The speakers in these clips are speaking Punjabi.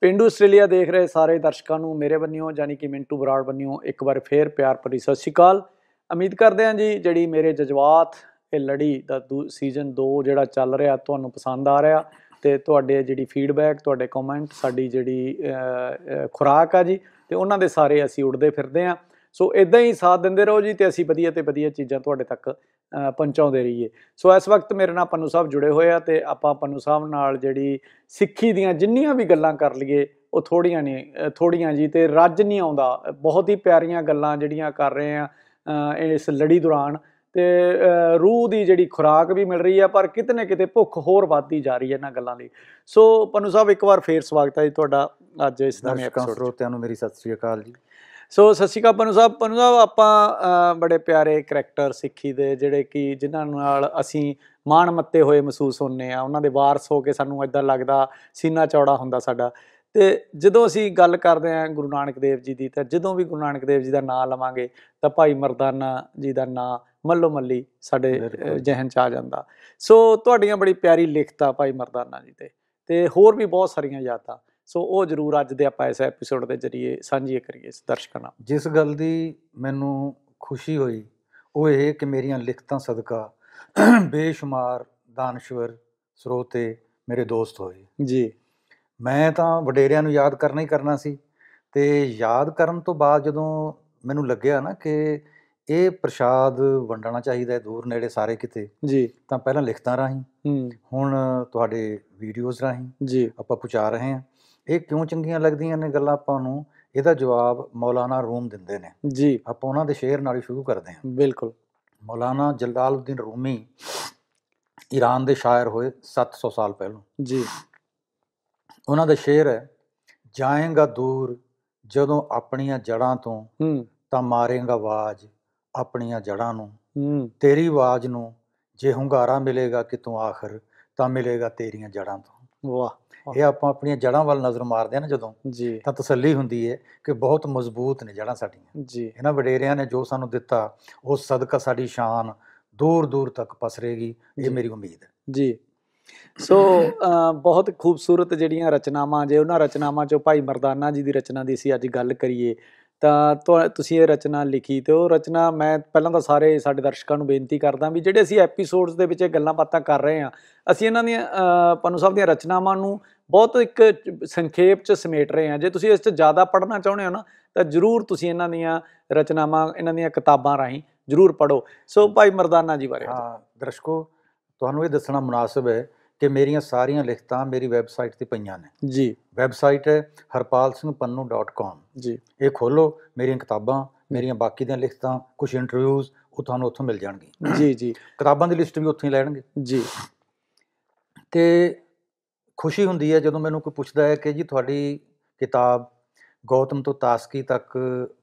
ਪਿੰਡੂ ਆਸਟ੍ਰੇਲੀਆ ਦੇਖ ਰਹੇ ਸਾਰੇ ਦਰਸ਼ਕਾਂ ਨੂੰ ਮੇਰੇ ਬੰਨਿਓ ਜਾਨੀ ਕਿ ਮਿੰਟੂ ਬਰਾੜ ਬੰਨਿਓ ਇੱਕ ਵਾਰ ਫੇਰ ਪਿਆਰ ਭਰੀ ਸਤਿ ਸ਼੍ਰੀ ਅਕਾਲ ਉਮੀਦ ਕਰਦੇ ਹਾਂ ਜੀ ਜਿਹੜੀ ਮੇਰੇ ਜਜ਼ਬਾਤ ਇਹ ਲੜੀ ਦਾ ਸੀਜ਼ਨ 2 ਜਿਹੜਾ ਚੱਲ ਰਿਹਾ ਤੁਹਾਨੂੰ ਪਸੰਦ ਆ ਰਿਹਾ ਤੇ ਤੁਹਾਡੇ ਜਿਹੜੀ ਫੀਡਬੈਕ ਤੁਹਾਡੇ ਕਮੈਂਟ ਸਾਡੀ ਜਿਹੜੀ ਖੁਰਾਕ ਆ ਜੀ ਤੇ ਉਹਨਾਂ ਦੇ ਸਾਰੇ ਅਸੀਂ ਉੱਡਦੇ ਫਿਰਦੇ ਆ ਸੋ ਇਦਾਂ ਹੀ ਸਾਥ ਦਿੰਦੇ ਰਹੋ ਜੀ ਤੇ ਅਸੀਂ ਵਧੀਆ ਤੇ ਵਧੀਆ ਚੀਜ਼ਾਂ ਤੁਹਾਡੇ ਤੱਕ ਪਹੁੰਚਾਉਂਦੇ ਰਹੀਏ ਸੋ ਇਸ ਵਕਤ ਮੇਰੇ ਨਾਲ ਪੰਨੂ ਸਾਹਿਬ ਜੁੜੇ ਹੋਏ ਆ ਤੇ ਆਪਾਂ ਪੰਨੂ ਸਾਹਿਬ ਨਾਲ ਜਿਹੜੀ ਸਿੱਖੀ ਦੀਆਂ ਜਿੰਨੀਆਂ ਵੀ ਗੱਲਾਂ ਕਰ ਲਈਏ ਉਹ ਥੋੜੀਆਂ ਨਹੀਂ ਥੋੜੀਆਂ ਜੀ ਤੇ ਰੱਜ ਨਹੀਂ ਆਉਂਦਾ ਬਹੁਤ ਹੀ ਪਿਆਰੀਆਂ ਗੱਲਾਂ ਜਿਹੜੀਆਂ ਕਰ ਰਹੇ ਆ ਇਸ ਲੜੀ ਦੌਰਾਨ ਤੇ ਰੂਹ ਦੀ ਜਿਹੜੀ ਖੁਰਾਕ ਵੀ ਮਿਲ ਰਹੀ ਹੈ ਪਰ ਕਿਤਨੇ ਕਿਤੇ ਭੁੱਖ ਹੋਰ ਵੱਧਦੀ ਜਾ ਰਹੀ ਹੈ ਇਹਨਾਂ ਗੱਲਾਂ ਲਈ ਸੋ ਪੰਨੂ ਸਾਹਿਬ ਇੱਕ ਵਾਰ ਫੇਰ ਸਵਾਗਤ ਹੈ ਜੀ ਤੁਹਾਡਾ ਅੱਜ ਇਸ ਨਵੇਂ ਐਪੀਸੋਡ ਸਰੋਤਿਆਂ ਨੂੰ ਮੇਰੀ ਸਤਿ ਸ੍ਰੀ ਅਕਾਲ ਜੀ ਸੋ ਸਤਿ ਸ਼੍ਰੀ ਅਕਾਲ ਪਨੂ ਸਾਹਿਬ ਪਨੂ ਸਾਹਿਬ ਆਪਾਂ ਬੜੇ ਪਿਆਰੇ ਕੈਰੈਕਟਰ ਸਿੱਖੀ ਦੇ ਜਿਹੜੇ ਕਿ ਜਿਨ੍ਹਾਂ ਨਾਲ ਅਸੀਂ ਮਾਣ ਮੱਤੇ ਹੋਏ ਮਹਿਸੂਸ ਹੁੰਨੇ ਆ ਉਹਨਾਂ ਦੇ ਵਾਰਸ ਹੋ ਕੇ ਸਾਨੂੰ ਇਦਾਂ ਲੱਗਦਾ ਸੀਨਾ ਚੌੜਾ ਹੁੰਦਾ ਸਾਡਾ ਤੇ ਜਦੋਂ ਅਸੀਂ ਗੱਲ ਕਰਦੇ ਆ ਗੁਰੂ ਨਾਨਕ ਦੇਵ ਜੀ ਦੀ ਤਾਂ ਜਦੋਂ ਵੀ ਗੁਰੂ ਨਾਨਕ ਦੇਵ ਜੀ ਦਾ ਨਾਮ ਲਵਾਂਗੇ ਤਾਂ ਭਾਈ ਮਰਦਾਨਾ ਜੀ ਦਾ ਨਾਮ ਮੱਲੋ ਮੱਲੀ ਸਾਡੇ ਜਹਨ ਚ ਆ ਜਾਂਦਾ ਸੋ ਤੁਹਾਡੀਆਂ ਬੜੀ ਪਿਆਰੀ ਲਿਖਤਾ ਭਾਈ ਮਰਦਾਨਾ ਜੀ ਤੇ ਤੇ ਹੋਰ ਵੀ ਬਹੁਤ ਸਾਰੀਆਂ ਯਾਦਾਂ ਸੋ ਉਹ ਜ਼ਰੂਰ ਅੱਜ ਦੇ ਆਪਾਂ ਇਸ ਐਪੀਸੋਡ ਦੇ ਜਰੀਏ ਸਾਂਝੀ ਕਰੀਏ ਇਸ ਦਰਸ਼ਕਾਂ ਨਾਲ ਜਿਸ ਗੱਲ ਦੀ ਮੈਨੂੰ ਖੁਸ਼ੀ ਹੋਈ ਉਹ ਇਹ ਕਿ ਮੇਰੀਆਂ ਲਿਖਤਾਂ ਸਦਕਾ ਬੇਸ਼ੁਮਾਰ ਦਾਨਸ਼ਵਰ ਸਰੋਤੇ ਮੇਰੇ ਦੋਸਤ ਹੋਏ ਜੀ ਮੈਂ ਤਾਂ ਵਡੇਰਿਆਂ ਨੂੰ ਯਾਦ ਕਰਨਾ ਹੀ ਕਰਨਾ ਸੀ ਤੇ ਯਾਦ ਕਰਨ ਤੋਂ ਬਾਅਦ ਜਦੋਂ ਮੈਨੂੰ ਲੱਗਿਆ ਨਾ ਕਿ ਇਹ ਪ੍ਰਸ਼ਾਦ ਵੰਡਣਾ ਚਾਹੀਦਾ ਹੈ ਦੂਰ ਨੇੜੇ ਸਾਰੇ ਕਿਤੇ ਜੀ ਤਾਂ ਪਹਿਲਾਂ ਲਿਖਤਾਂ ਰਾਹੀਂ ਹੂੰ ਹੁਣ ਤੁਹਾਡੇ ਵੀਡੀਓਜ਼ ਰਾਹੀਂ ਜੀ ਆਪਾਂ ਪੁਚਾ ਰਹੇ ਹਾਂ ਇਹ ਕਿਉਂ ਚੰਗੀਆਂ ਲੱਗਦੀਆਂ ਨੇ ਗੱਲਾਂ ਆਪਾਂ ਨੂੰ ਇਹਦਾ ਜਵਾਬ ਮੌਲਾਨਾ ਰੂਮ ਦਿੰਦੇ ਨੇ ਜੀ ਆਪਾਂ ਉਹਨਾਂ ਦੇ ਸ਼ੇਰ ਨਾਲ ਹੀ ਸ਼ੁਰੂ ਕਰਦੇ ਹਾਂ ਬਿਲਕੁਲ ਮੌਲਾਨਾ ਜਲਾਲਉਦੀਨ ਰੂਮੀ ਈਰਾਨ ਦੇ ਸ਼ਾਇਰ ਹੋਏ 700 ਸਾਲ ਪਹਿਲਾਂ ਜੀ ਉਹਨਾਂ ਦਾ ਸ਼ੇਰ ਹੈ ਜਾਏਗਾ ਦੂਰ ਜਦੋਂ ਆਪਣੀਆਂ ਜੜਾਂ ਤੋਂ ਹੂੰ ਤਾਂ ਮਾਰੇਗਾ ਆਵਾਜ਼ ਆਪਣੀਆਂ ਜੜਾਂ ਨੂੰ ਹੂੰ ਤੇਰੀ ਆਵਾਜ਼ ਨੂੰ ਜੇ ਹੁੰਗਾਰਾ ਮਿਲੇਗਾ ਕਿ ਤੂੰ ਆਖਰ ਤਾਂ ਮਿਲੇਗਾ ਤੇਰੀਆਂ ਜੜਾਂ ਤੋਂ ਵਾਹ ਇਹ ਆਪਾਂ ਆਪਣੀਆਂ ਜੜਾਂ ਵੱਲ ਨਜ਼ਰ ਮਾਰਦੇ ਆ ਨਾ ਜਦੋਂ ਜੀ ਤਾਂ ਤਸੱਲੀ ਹੁੰਦੀ ਹੈ ਕਿ ਬਹੁਤ ਮਜ਼ਬੂਤ ਨੇ ਜੜਾਂ ਸਾਡੀਆਂ ਜੀ ਇਹਨਾਂ ਵਡੇਰਿਆਂ ਨੇ ਜੋ ਸਾਨੂੰ ਦਿੱਤਾ ਉਹ ਸਦਕਾ ਸਾਡੀ ਸ਼ਾਨ ਦੂਰ ਦੂਰ ਤੱਕ ਪਸਰੇਗੀ ਇਹ ਮੇਰੀ ਉਮੀਦ ਹੈ ਜੀ ਸੋ ਬਹੁਤ ਖੂਬਸੂਰਤ ਜਿਹੜੀਆਂ ਰਚਨਾਵਾਂ ਜੇ ਉਹਨਾਂ ਰਚਨਾਵਾਂ ਚੋਂ ਭਾਈ ਮਰਦਾਨਾ ਜੀ ਦੀ ਰਚਨਾ ਦੀ ਸੀ ਅੱਜ ਗੱਲ ਕਰੀਏ ਤਾਂ ਤੁਸੀਂ ਇਹ ਰਚਨਾ ਲਿਖੀ ਤੇ ਉਹ ਰਚਨਾ ਮੈਂ ਪਹਿਲਾਂ ਤਾਂ ਸਾਰੇ ਸਾਡੇ ਦਰਸ਼ਕਾਂ ਨੂੰ ਬੇਨਤੀ ਕਰਦਾ ਵੀ ਜਿਹੜੇ ਅਸੀਂ ਐਪੀਸੋਡਸ ਦੇ ਵਿੱਚ ਇਹ ਗੱਲਾਂ ਬਾਤਾਂ ਕਰ ਰਹੇ ਹਾਂ ਅਸੀਂ ਇਹਨਾਂ ਦੀਆਂ ਪੰਨੂ ਸਾਹਿਬ ਦੀਆਂ ਰਚਨਾਵਾਂ ਨੂੰ ਬਹੁਤ ਇੱਕ ਸੰਖੇਪ ਚ ਸਮੇਟ ਰਹੇ ਹਾਂ ਜੇ ਤੁਸੀਂ ਇਸ 'ਚ ਜ਼ਿਆਦਾ ਪੜ੍ਹਨਾ ਚਾਹੁੰਦੇ ਹੋ ਨਾ ਤਾਂ ਜਰੂਰ ਤੁਸੀਂ ਇਹਨਾਂ ਦੀਆਂ ਰਚਨਾਵਾਂ ਇਹਨਾਂ ਦੀਆਂ ਕਿਤਾਬਾਂ ਰਾਹੀਂ ਜਰੂਰ ਪੜੋ ਸੋ ਭਾਈ ਮਰਦਾਨਾ ਜੀ ਬਾਰੇ ਹਾਂ ਦਰਸ਼ਕੋ ਤੁਹਾਨੂੰ ਇਹ ਦੱਸਣਾ ਮناسب ਹੈ ਕਿ ਮੇਰੀਆਂ ਸਾਰੀਆਂ ਲਿਖਤਾਂ ਮੇਰੀ ਵੈਬਸਾਈਟ ਤੇ ਪਈਆਂ ਨੇ ਜੀ ਵੈਬਸਾਈਟ ਹੈ harpalsinghpannu.com ਜੀ ਇਹ ਖੋਲੋ ਮੇਰੀਆਂ ਕਿਤਾਬਾਂ ਮੇਰੀਆਂ ਬਾਕੀ ਦੀਆਂ ਲਿਖਤਾਂ ਕੁਝ ਇੰਟਰਵਿਊਜ਼ ਉਹ ਤੁਹਾਨੂੰ ਉੱਥੋਂ ਮਿਲ ਜਾਣਗੇ ਜੀ ਜੀ ਕਿਤਾਬਾਂ ਦੀ ਲਿਸਟ ਵੀ ਉੱਥੇ ਹੀ ਲੈਣਗੇ ਜੀ ਤੇ ਖੁਸ਼ੀ ਹੁੰਦੀ ਹੈ ਜਦੋਂ ਮੈਨੂੰ ਕੋਈ ਪੁੱਛਦਾ ਹੈ ਕਿ ਜੀ ਤੁਹਾਡੀ ਕਿਤਾਬ ਗੌਤਮ ਤੋਂ ਤਾਸਕੀ ਤੱਕ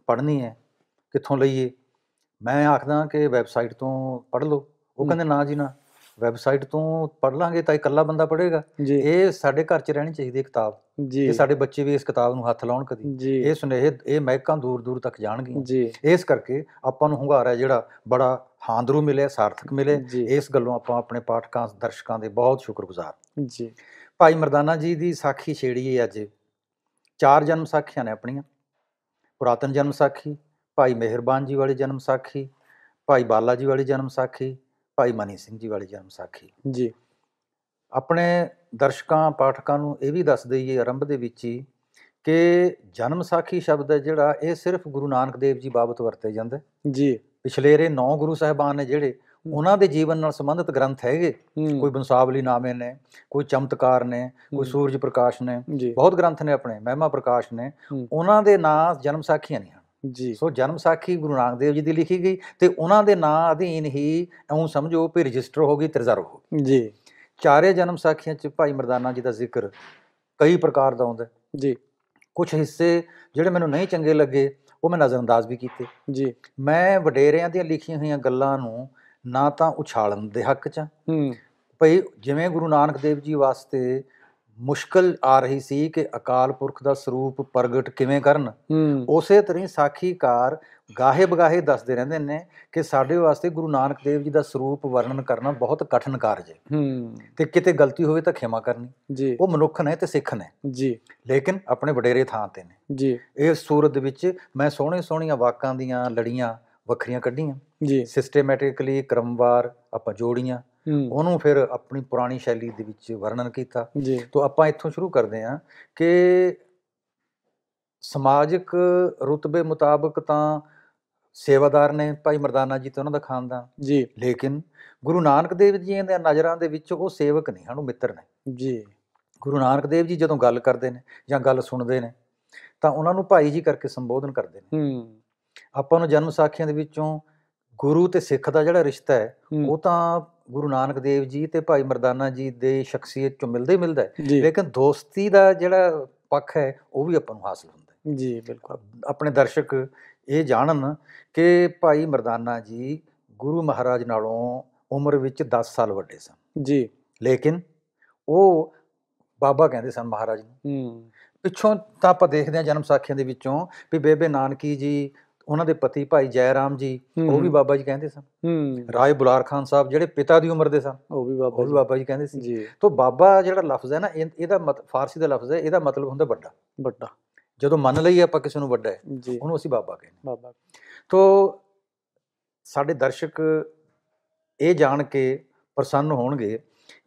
ਪੜ੍ਹਨੀ ਹੈ ਕਿੱਥੋਂ ਲਈਏ ਮੈਂ ਆਖਦਾ ਕਿ ਵੈਬਸਾਈਟ ਤੋਂ ਪੜ੍ਹ ਲਓ ਉਹ ਕਹਿੰਦੇ ਨਾ ਜੀ ਨਾ ਵੈਬਸਾਈਟ ਤੋਂ ਪੜ੍ਹ ਲਾਂਗੇ ਤਾਂ ਇਕੱਲਾ ਬੰਦਾ ਪੜ੍ਹੇਗਾ ਇਹ ਸਾਡੇ ਘਰ 'ਚ ਰਹਿਣੀ ਚਾਹੀਦੀ ਕਿਤਾਬ ਇਹ ਸਾਡੇ ਬੱਚੇ ਵੀ ਇਸ ਕਿਤਾਬ ਨੂੰ ਹੱਥ ਲਾਉਣ ਕਦੀ ਇਹ ਸੁਨੇਹੇ ਇਹ ਮਹਿਕਾਂ ਦੂਰ ਦੂਰ ਤੱਕ ਜਾਣਗੀਆਂ ਇਸ ਕਰਕੇ ਆਪਾਂ ਨੂੰ ਹੁੰਗਾਰਾ ਜਿਹੜਾ ਬੜਾ ਹਾਂਦਰੂ ਮਿਲੇ ਸਾਰਥਕ ਮਿਲੇ ਇਸ ਗੱਲੋਂ ਆਪਾਂ ਆਪਣੇ ਪਾਠਕਾਂ ਦਰਸ਼ਕਾਂ ਦੇ ਬਹੁਤ ਸ਼ੁਕਰਗੁਜ਼ਾਰ ਜੀ ਭਾਈ ਮਰਦਾਨਾ ਜੀ ਦੀ ਸਾਖੀ ਛੇੜੀ ਹੈ ਅੱਜ ਚਾਰ ਜਨਮ ਸਾਖੀਆਂ ਨੇ ਆਪਣੀਆਂ ਪੁਰਾਤਨ ਜਨਮ ਸਾਖੀ ਭਾਈ ਮਿਹਰਬਾਨ ਜੀ ਵਾਲੀ ਜਨਮ ਸਾਖੀ ਭਾਈ ਬਾਲਾ ਜੀ ਵਾਲੀ ਜਨਮ ਸਾਖੀ ਭਾਈ ਮਨੀ ਸਿੰਘ ਜੀ ਵਾਲੀ ਜਨਮ ਸਾਖੀ ਜੀ ਆਪਣੇ ਦਰਸ਼ਕਾਂ ਪਾਠਕਾਂ ਨੂੰ ਇਹ ਵੀ ਦੱਸ ਦਈਏ ਆਰੰਭ ਦੇ ਵਿੱਚ ਹੀ ਕਿ ਜਨਮ ਸਾਖੀ ਸ਼ਬਦ ਹੈ ਜਿਹੜਾ ਇਹ ਸਿਰਫ ਗੁਰੂ ਨਾਨਕ ਦੇਵ ਜੀ ਬਾਬਤ ਵਰਤੇ ਜਾਂਦਾ ਜੀ ਪਿਛਲੇਰੇ ਨੌ ਗੁਰੂ ਸਾਹਿਬਾਨ ਨੇ ਜਿਹੜੇ ਉਹਨਾਂ ਦੇ ਜੀਵਨ ਨਾਲ ਸੰਬੰਧਿਤ ਗ੍ਰੰਥ ਹੈਗੇ ਕੋਈ ਬੰਸਾਵਲੀ ਨਾਮੇ ਨੇ ਕੋਈ ਚਮਤਕਾਰ ਨੇ ਕੋਈ ਸੂਰਜ ਪ੍ਰਕਾਸ਼ ਨੇ ਬਹੁਤ ਗ੍ਰੰਥ ਨੇ ਆਪਣੇ ਮਹਿਮਾ ਪ੍ਰਕਾਸ਼ ਨੇ ਉਹਨਾਂ ਦੇ ਨਾਂ ਜਨਮ ਸਾਖੀਆਂ ਨਹੀਂ ਹਨ ਜੀ ਸੋ ਜਨਮ ਸਾਖੀ ਗੁਰੂ ਨਾਨਕ ਦੇਵ ਜੀ ਦੀ ਲਿਖੀ ਗਈ ਤੇ ਉਹਨਾਂ ਦੇ ਨਾਂ ਅਧੀਨ ਹੀ ਐਉਂ ਸਮਝੋ ਕਿ ਰਜਿਸਟਰ ਹੋ ਗਈ ਤੇ ਰਿਜ਼ਰਵ ਹੋ ਗਈ ਜੀ ਚਾਰੇ ਜਨਮ ਸਾਖੀਆਂ ਚ ਭਾਈ ਮਰਦਾਨਾ ਜੀ ਦਾ ਜ਼ਿਕਰ ਕਈ ਪ੍ਰਕਾਰ ਦਾ ਹੁੰਦਾ ਜੀ ਕੁਝ ਹਿੱਸੇ ਜਿਹੜੇ ਮੈਨੂੰ ਨਹੀਂ ਚੰਗੇ ਲੱਗੇ ਉਹ ਮੈਂ ਨਜ਼ਰਅੰਦਾਜ਼ ਵੀ ਕੀਤੇ ਜੀ ਮੈਂ ਵਡੇਰਿਆਂ ਦੀਆਂ ਲਿਖੀਆਂ ਹੋਈਆਂ ਗੱਲਾਂ ਨੂੰ ਨਾ ਤਾਂ ਉਛਾਲਣ ਦੇ ਹੱਕ 'ਚ ਹੂੰ ਭਈ ਜਿਵੇਂ ਗੁਰੂ ਨਾਨਕ ਦੇਵ ਜੀ ਵਾਸਤੇ ਮੁਸ਼ਕਲ ਆ ਰਹੀ ਸੀ ਕਿ ਅਕਾਲ ਪੁਰਖ ਦਾ ਸਰੂਪ ਪ੍ਰਗਟ ਕਿਵੇਂ ਕਰਨ ਉਸੇ ਤਰ੍ਹਾਂ ਸਾਖੀਕਾਰ ਗਾਹੇ ਬਗਾਹੇ ਦੱਸਦੇ ਰਹਿੰਦੇ ਨੇ ਕਿ ਸਾਡੇ ਵਾਸਤੇ ਗੁਰੂ ਨਾਨਕ ਦੇਵ ਜੀ ਦਾ ਸਰੂਪ ਵਰਣਨ ਕਰਨਾ ਬਹੁਤ ਕਠਿਨ ਕਾਰਜ ਹੈ ਤੇ ਕਿਤੇ ਗਲਤੀ ਹੋਵੇ ਤਾਂ ਖਿਮਾ ਕਰਨੀ ਉਹ ਮਨੁੱਖ ਨੇ ਤੇ ਸਿੱਖ ਨੇ ਜੀ ਲੇਕਿਨ ਆਪਣੇ ਵਡੇਰੇ ਥਾਂ ਤੇ ਨੇ ਜੀ ਇਹ ਸੂਰਤ ਦੇ ਵਿੱਚ ਮੈਂ ਸੋਹਣੇ ਸੋਹਣੀਆਂ ਵਾਕਾਂ ਦੀਆਂ ਲੜੀਆਂ ਵੱਖਰੀਆਂ ਕੱਢੀਆਂ ਜੀ ਸਿਸਟਮੈਟਿਕਲੀ ਕ੍ਰਮਵਾਰ ਆਪਾਂ ਜੋੜੀਆਂ ਉਹਨੂੰ ਫਿਰ ਆਪਣੀ ਪੁਰਾਣੀ ਸ਼ੈਲੀ ਦੇ ਵਿੱਚ ਵਰਣਨ ਕੀਤਾ ਤੋਂ ਆਪਾਂ ਇੱਥੋਂ ਸ਼ੁਰੂ ਕਰਦੇ ਹਾਂ ਕਿ ਸਮਾਜਿਕ ਰੁਤਬੇ ਮੁਤਾਬਕ ਤਾਂ ਸੇਵਾਦਾਰ ਨੇ ਭਾਈ ਮਰਦਾਨਾ ਜੀ ਤੇ ਉਹਨਾਂ ਦਾ ਖਾਨਦਾਨ ਜੀ ਲੇਕਿਨ ਗੁਰੂ ਨਾਨਕ ਦੇਵ ਜੀ ਦੇ ਨਜ਼ਰਾਂ ਦੇ ਵਿੱਚ ਉਹ ਸੇਵਕ ਨਹੀਂ ਹਨ ਉਹ ਮਿੱਤਰ ਨੇ ਜੀ ਗੁਰੂ ਨਾਨਕ ਦੇਵ ਜੀ ਜਦੋਂ ਗੱਲ ਕਰਦੇ ਨੇ ਜਾਂ ਗੱਲ ਸੁਣਦੇ ਨੇ ਤਾਂ ਉਹਨਾਂ ਨੂੰ ਭਾਈ ਜੀ ਕਰਕੇ ਸੰਬੋਧਨ ਕਰਦੇ ਨੇ ਹੂੰ ਆਪਾਂ ਨੂੰ ਜਨਮ ਸਾਖੀਆਂ ਦੇ ਵਿੱਚੋਂ ਗੁਰੂ ਤੇ ਸਿੱਖ ਦਾ ਜਿਹੜਾ ਰਿਸ਼ਤਾ ਹੈ ਉਹ ਤਾਂ ਗੁਰੂ ਨਾਨਕ ਦੇਵ ਜੀ ਤੇ ਭਾਈ ਮਰਦਾਨਾ ਜੀ ਦੇ ਸ਼ਖਸੀਅਤ ਚੋਂ ਮਿਲਦੇ ਮਿਲਦਾ ਲੇਕਿਨ ਦੋਸਤੀ ਦਾ ਜਿਹੜਾ ਪੱਖ ਹੈ ਉਹ ਵੀ ਆਪਾਂ ਨੂੰ ਹਾਸਲ ਹੁੰਦਾ ਜੀ ਬਿਲਕੁਲ ਆਪਣੇ ਦਰਸ਼ਕ ਇਹ ਜਾਣਨ ਕਿ ਭਾਈ ਮਰਦਾਨਾ ਜੀ ਗੁਰੂ ਮਹਾਰਾਜ ਨਾਲੋਂ ਉਮਰ ਵਿੱਚ 10 ਸਾਲ ਵੱਡੇ ਸਨ ਜੀ ਲੇਕਿਨ ਉਹ ਬਾਬਾ ਕਹਿੰਦੇ ਸਨ ਮਹਾਰਾਜ ਨੂੰ ਹੂੰ ਪਿੱਛੋਂ ਤਾਂ ਆਪਾਂ ਦੇਖਦੇ ਹਾਂ ਜਨਮ ਸਾਖੀਆਂ ਦੇ ਵਿੱਚੋਂ ਵੀ ਬੇਬੇ ਨਾਨਕੀ ਜੀ ਉਹਨਾਂ ਦੇ ਪਤੀ ਭਾਈ ਜੈ ਰਾਮ ਜੀ ਉਹ ਵੀ ਬਾਬਾ ਜੀ ਕਹਿੰਦੇ ਸਨ ਹੂੰ ਰਾਏ ਬੁਲਾਰ ਖਾਨ ਸਾਹਿਬ ਜਿਹੜੇ ਪਿਤਾ ਦੀ ਉਮਰ ਦੇ ਸਨ ਉਹ ਵੀ ਬਾਬਾ ਉਹ ਵੀ ਬਾਬਾ ਜੀ ਕਹਿੰਦੇ ਸੀ ਜੀ ਤੋਂ ਬਾਬਾ ਜਿਹੜਾ ਲਫ਼ਜ਼ ਹੈ ਨਾ ਇਹਦਾ ਫਾਰਸੀ ਦਾ ਲਫ਼ਜ਼ ਹੈ ਇਹਦਾ ਮਤਲਬ ਹੁੰਦਾ ਵੱਡਾ ਵੱਡਾ ਜਦੋਂ ਮੰਨ ਲਈਏ ਆਪਾਂ ਕਿਸੇ ਨੂੰ ਵੱਡਾ ਹੈ ਉਹਨੂੰ ਅਸੀਂ ਬਾਬਾ ਕਹਿੰਦੇ ਬਾਬਾ ਤੋਂ ਸਾਡੇ ਦਰਸ਼ਕ ਇਹ ਜਾਣ ਕੇ ਪ੍ਰਸੰਨ ਹੋਣਗੇ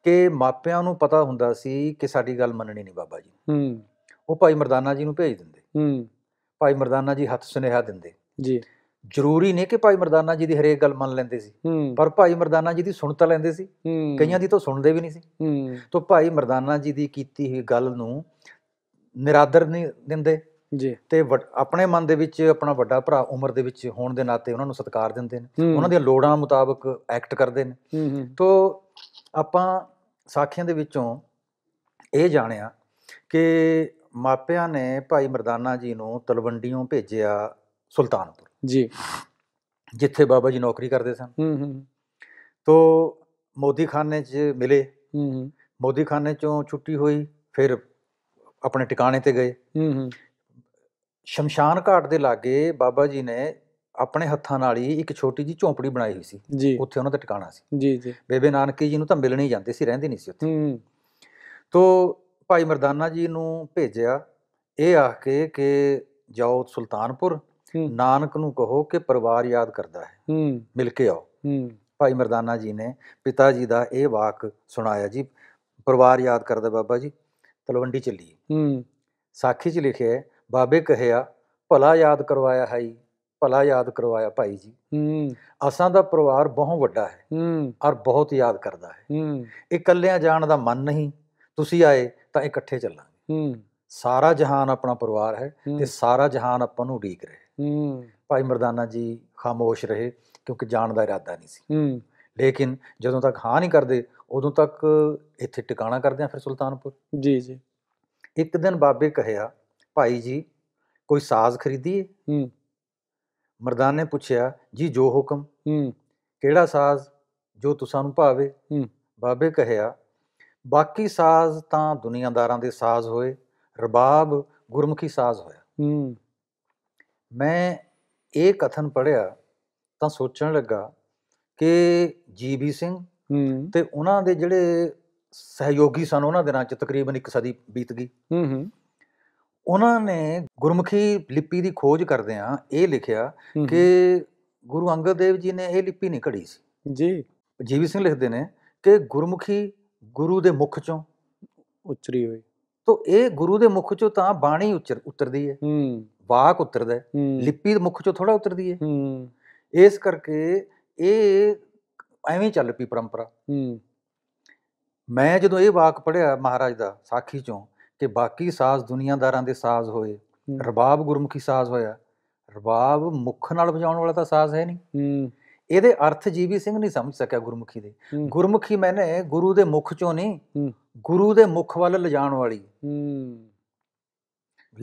ਕਿ ਮਾਪਿਆਂ ਨੂੰ ਪਤਾ ਹੁੰਦਾ ਸੀ ਕਿ ਸਾਡੀ ਗੱਲ ਮੰਨਣੀ ਨਹੀਂ ਬਾਬਾ ਜੀ ਹੂੰ ਉਹ ਭਾਈ ਮਰਦਾਨਾ ਜੀ ਨੂੰ ਭੇਜ ਦਿੰਦੇ ਹੂੰ ਭਾਈ ਮਰਦਾਨਾ ਜੀ ਹੱਥ ਸੁਨੇਹਾ ਦਿੰਦੇ ਜੀ ਜ਼ਰੂਰੀ ਨਹੀਂ ਕਿ ਭਾਈ ਮਰਦਾਨਾ ਜੀ ਦੀ ਹਰੇਕ ਗੱਲ ਮੰਨ ਲੈਂਦੇ ਸੀ ਪਰ ਭਾਈ ਮਰਦਾਨਾ ਜੀ ਦੀ ਸੁਣ ਤਾਂ ਲੈਂਦੇ ਸੀ ਕਈਆਂ ਦੀ ਤਾਂ ਸੁਣਦੇ ਵੀ ਨਹੀਂ ਸੀ ਤੋਂ ਭਾਈ ਮਰਦਾਨਾ ਜੀ ਦੀ ਕੀਤੀ ਹੋਈ ਗੱਲ ਨੂੰ ਨਿਰਾਦਰ ਨਹੀਂ ਦਿੰਦੇ ਜੀ ਤੇ ਆਪਣੇ ਮਨ ਦੇ ਵਿੱਚ ਆਪਣਾ ਵੱਡਾ ਭਰਾ ਉਮਰ ਦੇ ਵਿੱਚ ਹੋਣ ਦੇ ਨਾਤੇ ਉਹਨਾਂ ਨੂੰ ਸਤਿਕਾਰ ਦਿੰਦੇ ਨੇ ਉਹਨਾਂ ਦੀਆਂ ਲੋੜਾਂ ਮੁਤਾਬਕ ਐਕਟ ਕਰਦੇ ਨੇ ਤੋਂ ਆਪਾਂ ਸਾਖੀਆਂ ਦੇ ਵਿੱਚੋਂ ਇਹ ਜਾਣਿਆ ਕਿ ਮਾਪਿਆਂ ਨੇ ਭਾਈ ਮਰਦਾਨਾ ਜੀ ਨੂੰ ਤਲਵੰਡੀਆਂ ਭੇਜਿਆ ਸੁਲਤਾਨਪੁਰ ਜੀ ਜਿੱਥੇ ਬਾਬਾ ਜੀ ਨੌਕਰੀ ਕਰਦੇ ਸਨ ਹੂੰ ਹੂੰ ਤੋਂ ਮੋਦੀ ਖਾਨੇ 'ਚ ਮਿਲੇ ਹੂੰ ਹੂੰ ਮੋਦੀ ਖਾਨੇ 'ਚੋਂ ਛੁੱਟੀ ਹੋਈ ਫਿਰ ਆਪਣੇ ਟਿਕਾਣੇ ਤੇ ਗਏ ਹੂੰ ਹੂੰ ਸ਼ਮਸ਼ਾਨ ਘਾਟ ਦੇ ਲਾਗੇ ਬਾਬਾ ਜੀ ਨੇ ਆਪਣੇ ਹੱਥਾਂ ਨਾਲ ਹੀ ਇੱਕ ਛੋਟੀ ਜੀ ਝੌਂਪੜੀ ਬਣਾਈ ਹੋਈ ਸੀ ਉੱਥੇ ਉਹਨਾਂ ਦਾ ਟਿਕਾਣਾ ਸੀ ਜੀ ਜੀ ਬੇਬੇ ਨਾਨਕੀ ਜੀ ਨੂੰ ਤਾਂ ਮਿਲਣੇ ਹੀ ਜਾਂਦੇ ਸੀ ਰਹਿੰਦੇ ਨਹੀਂ ਸੀ ਉੱਥੇ ਹੂੰ ਤੋਂ ਭਾਈ ਮਰਦਾਨਾ ਜੀ ਨੂੰ ਭੇਜਿਆ ਇਹ ਆ ਕੇ ਕਿ ਜਾਓ ਸੁਲਤਾਨਪੁਰ ਨਾਨਕ ਨੂੰ ਕਹੋ ਕਿ ਪਰਿਵਾਰ ਯਾਦ ਕਰਦਾ ਹੈ ਮਿਲ ਕੇ ਆਓ ਭਾਈ ਮਰਦਾਨਾ ਜੀ ਨੇ ਪਿਤਾ ਜੀ ਦਾ ਇਹ ਵਾਕ ਸੁਣਾਇਆ ਜੀ ਪਰਿਵਾਰ ਯਾਦ ਕਰਦਾ ਬਾਬਾ ਜੀ ਤਲਵੰਡੀ ਚੱਲੀ ਹੂੰ ਸਾਖੀ 'ਚ ਲਿਖਿਆ ਬਾਬੇ ਕਹਿਆ ਭਲਾ ਯਾਦ ਕਰਵਾਇਆ ਹੈ ਭਲਾ ਯਾਦ ਕਰਵਾਇਆ ਭਾਈ ਜੀ ਹੂੰ ਅਸਾਂ ਦਾ ਪਰਿਵਾਰ ਬਹੁਤ ਵੱਡਾ ਹੈ ਹੂੰ ਔਰ ਬਹੁਤ ਯਾਦ ਕਰਦਾ ਹੈ ਹੂੰ ਇਕੱਲਿਆਂ ਜਾਣ ਦਾ ਮਨ ਨਹੀਂ ਤੁਸੀਂ ਆਏ ਤਾਂ ਇਕੱਠੇ ਚੱਲਾਂਗੇ ਹੂੰ ਸਾਰਾ ਜਹਾਨ ਆਪਣਾ ਪਰਿਵਾਰ ਹੈ ਤੇ ਸਾਰਾ ਜਹਾਨ ਆਪਾਂ ਨੂੰ ਉਡੀਕ ਰਿਹਾ ਹੂੰ ਭਾਈ ਮਰਦਾਨਾ ਜੀ ਖਾਮੋਸ਼ ਰਹੇ ਕਿਉਂਕਿ ਜਾਣ ਦਾ ਇਰਾਦਾ ਨਹੀਂ ਸੀ ਹੂੰ ਲੇਕਿਨ ਜਦੋਂ ਤੱਕ ਹਾਂ ਨਹੀਂ ਕਰਦੇ ਉਦੋਂ ਤੱਕ ਇੱਥੇ ਟਿਕਾਣਾ ਕਰਦੇ ਆ ਫਿਰ ਸੁਲਤਾਨਪੁਰ ਜੀ ਜੀ ਇੱਕ ਦਿਨ ਬਾਬੇ ਕਹਿਆ ਭਾਈ ਜੀ ਕੋਈ ਸਾਜ਼ ਖਰੀਦੀਏ ਹੂੰ ਮਰਦਾਨੇ ਪੁੱਛਿਆ ਜੀ ਜੋ ਹੁਕਮ ਹੂੰ ਕਿਹੜਾ ਸਾਜ਼ ਜੋ ਤੁਸਾਂ ਨੂੰ ਭਾਵੇ ਹੂੰ ਬਾਬੇ ਕਹਿਆ ਬਾਕੀ ਸਾਜ਼ ਤਾਂ ਦੁਨੀਆਦਾਰਾਂ ਦੇ ਸਾਜ਼ ਹੋਏ ਰਬਾਬ ਗੁਰਮੁਖੀ ਸਾਜ਼ ਹੋਇਆ ਹੂੰ ਮੈਂ ਇਹ ਕਥਨ ਪੜਿਆ ਤਾਂ ਸੋਚਣ ਲੱਗਾ ਕਿ ਜੀਬੀ ਸਿੰਘ ਹੂੰ ਤੇ ਉਹਨਾਂ ਦੇ ਜਿਹੜੇ ਸਹਿਯੋਗੀ ਸਨ ਉਹਨਾਂ ਦਿਨਾਂ 'ਚ ਤਕਰੀਬਨ ਇੱਕ ਸਦੀ ਬੀਤ ਗਈ ਹੂੰ ਹੂੰ ਉਹਨਾਂ ਨੇ ਗੁਰਮੁਖੀ ਲਿਪੀ ਦੀ ਖੋਜ ਕਰਦਿਆਂ ਇਹ ਲਿਖਿਆ ਕਿ ਗੁਰੂ ਅੰਗਦ ਦੇਵ ਜੀ ਨੇ ਇਹ ਲਿਪੀ ਨਹੀਂ ਘੜੀ ਸੀ ਜੀ ਜੀਬੀ ਸਿੰਘ ਲਿਖਦੇ ਨੇ ਕਿ ਗੁਰਮੁਖੀ ਗੁਰੂ ਦੇ ਮੁਖ ਚੋਂ ਉਚਰੀ ਹੋਈ ਤਾਂ ਇਹ ਗੁਰੂ ਦੇ ਮੁਖ ਚੋਂ ਤਾਂ ਬਾਣੀ ਉਚਰ ਉਤਰਦੀ ਹੈ ਹੂੰ ਵਾਕ ਉਤਰਦਾ ਲਿਪੀ ਦੇ ਮੁਖ ਚੋਂ ਥੋੜਾ ਉਤਰਦੀ ਹੈ ਇਸ ਕਰਕੇ ਇਹ ਐਵੇਂ ਚੱਲ ਪਈ ਪਰੰਪਰਾ ਮੈਂ ਜਦੋਂ ਇਹ ਵਾਕ ਪੜਿਆ ਮਹਾਰਾਜ ਦਾ ਸਾਖੀ ਚੋਂ ਕਿ ਬਾਕੀ ਸਾਜ਼ ਦੁਨੀਆਦਾਰਾਂ ਦੇ ਸਾਜ਼ ਹੋਏ ਰਬਾਬ ਗੁਰਮੁਖੀ ਸਾਜ਼ ਹੋਇਆ ਰਬਾਬ ਮੁਖ ਨਾਲ ਵਜਾਉਣ ਵਾਲਾ ਤਾਂ ਸਾਜ਼ ਹੈ ਨਹੀਂ ਇਹਦੇ ਅਰਥ ਜੀਵੀ ਸਿੰਘ ਨਹੀਂ ਸਮਝ ਸਕਿਆ ਗੁਰਮੁਖੀ ਦੇ ਗੁਰਮੁਖੀ ਮੈਨੇ ਗੁਰੂ ਦੇ ਮੁਖ ਚੋਂ ਨਹੀਂ ਗੁਰੂ ਦੇ ਮੁਖ ਵੱਲ ਲਿਜਾਣ ਵਾਲੀ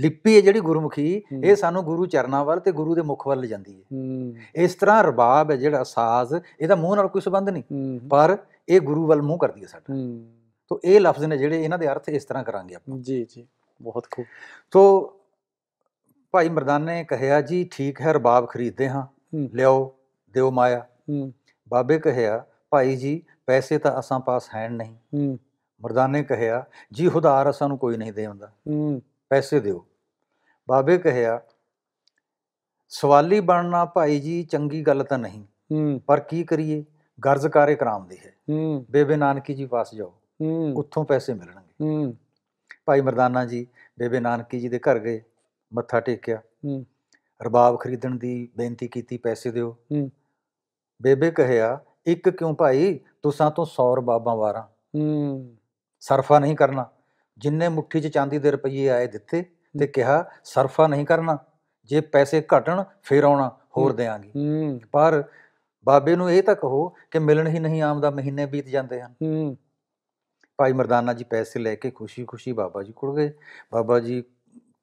ਲਿਪੀ ਹੈ ਜਿਹੜੀ ਗੁਰਮੁਖੀ ਇਹ ਸਾਨੂੰ ਗੁਰੂ ਚਰਨਾਂ ਵੱਲ ਤੇ ਗੁਰੂ ਦੇ ਮੁਖ ਵੱਲ ਜਾਂਦੀ ਹੈ ਇਸ ਤਰ੍ਹਾਂ ਰਬਾਬ ਹੈ ਜਿਹੜਾ ਸਾਜ਼ ਇਹਦਾ ਮੂੰਹ ਨਾਲ ਕੋਈ ਸਬੰਧ ਨਹੀਂ ਪਰ ਇਹ ਗੁਰੂ ਵੱਲ ਮੂੰਹ ਕਰਦੀ ਹੈ ਸਾਡਾ ਤੋਂ ਇਹ ਲਫ਼ਜ਼ ਨੇ ਜਿਹੜੇ ਇਹਨਾਂ ਦੇ ਅਰਥ ਇਸ ਤਰ੍ਹਾਂ ਕਰਾਂਗੇ ਆਪਾਂ ਜੀ ਜੀ ਬਹੁਤ ਖੂਬ ਤੋਂ ਭਾਈ ਮਰਦਾਨੇ ਕਹਿਆ ਜੀ ਠੀਕ ਹੈ ਰਬਾਬ ਖਰੀਦਦੇ ਹਾਂ ਲਿਓ ਦਿਓ ਮਾਇਆ ਬਾਬੇ ਕਹਿਆ ਭਾਈ ਜੀ ਪੈਸੇ ਤਾਂ ਅਸਾਂ ਪਾਸ ਹੈਣ ਨਹੀਂ ਮਰਦਾਨੇ ਕਹਿਆ ਜੀ ਹੁਦਾਰ ਅਸਾਂ ਨੂੰ ਕੋਈ ਨਹੀਂ ਦੇਉਂਦਾ ਪੈਸੇ ਦਿਓ ਬਾਬੇ ਕਹਿਆ ਸਵਾਲੀ ਬਣਨਾ ਭਾਈ ਜੀ ਚੰਗੀ ਗੱਲ ਤਾਂ ਨਹੀਂ ਪਰ ਕੀ ਕਰੀਏ ਗਰਜ਼ਕਾਰੇ ਕਰਾਮ ਦੀ ਹੈ ਬੇਬੇ ਨਾਨਕੀ ਜੀ ਪਾਸ ਜਾਓ ਉੱਥੋਂ ਪੈਸੇ ਮਿਲਣਗੇ ਭਾਈ ਮਰਦਾਨਾ ਜੀ ਬੇਬੇ ਨਾਨਕੀ ਜੀ ਦੇ ਘਰ ਗਏ ਮੱਥਾ ਟੇਕਿਆ ਰਬਾਬ ਖਰੀਦਣ ਦੀ ਬੇਨਤੀ ਕੀਤੀ ਪੈਸੇ ਦਿਓ ਬੇਬੇ ਕਹਿਆ ਇੱਕ ਕਿਉਂ ਭਾਈ ਤੁਸਾਂ ਤੋਂ 100 ਰਬਾਬਾਂ ਵਾਰਾਂ ਸਰਫਾ ਨਹੀਂ ਕਰਨਾ ਜਿੰਨੇ ਮੁੱਠੀ 'ਚ ਚਾਂਦੀ ਦੇ ਰੁਪਈਏ ਆਏ ਦਿੱਤੇ ਤੇ ਕਿਹਾ ਸਰਫਾ ਨਹੀਂ ਕਰਨਾ ਜੇ ਪੈਸੇ ਘਟਣ ਫੇਰ ਆਉਣਾ ਹੋਰ ਦੇਾਂਗੇ ਪਰ ਬਾਬੇ ਨੂੰ ਇਹ ਤਾਂ ਕਹੋ ਕਿ ਮਿਲਣ ਹੀ ਨਹੀਂ ਆਮਦਾ ਮਹੀਨੇ ਬੀਤ ਜਾਂਦੇ ਹਨ ਭਾਈ ਮਰਦਾਨਾ ਜੀ ਪੈਸੇ ਲੈ ਕੇ ਖੁਸ਼ੀ-ਖੁਸ਼ੀ ਬਾਬਾ ਜੀ ਕੋਲ ਗਏ ਬਾਬਾ ਜੀ